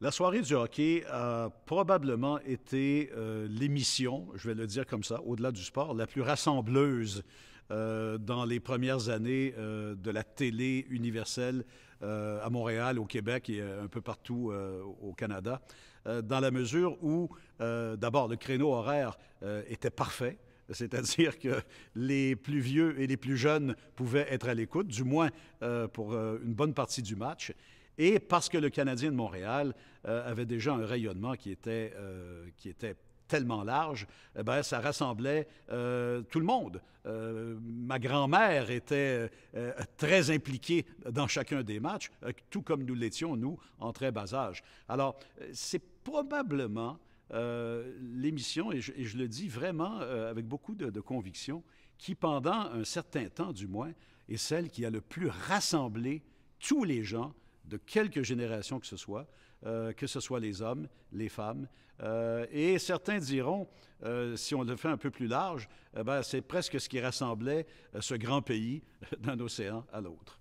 La soirée du hockey a probablement été euh, l'émission, je vais le dire comme ça, au-delà du sport, la plus rassembleuse euh, dans les premières années euh, de la télé universelle à Montréal, au Québec et un peu partout au Canada, dans la mesure où, d'abord, le créneau horaire était parfait. C'est-à-dire que les plus vieux et les plus jeunes pouvaient être à l'écoute, du moins pour une bonne partie du match et parce que le Canadien de Montréal euh, avait déjà un rayonnement qui était, euh, qui était tellement large, eh ben ça rassemblait euh, tout le monde. ma grand-mère était très impliquée dans chacun des matchs, tout comme nous l'étions, nous, en très bas âge. Alors, c'est probablement l'émission, et, je le dis vraiment avec beaucoup de, de, conviction, qui, pendant un certain temps du moins, est celle qui a le plus rassemblé tous les gens de quelque génération que ce soit, euh, que ce soit les hommes, les femmes. Euh, et certains diront, euh, si on le fait un peu plus large, ben, c'est presque ce qui rassemblait ce grand pays d'un océan à l'autre.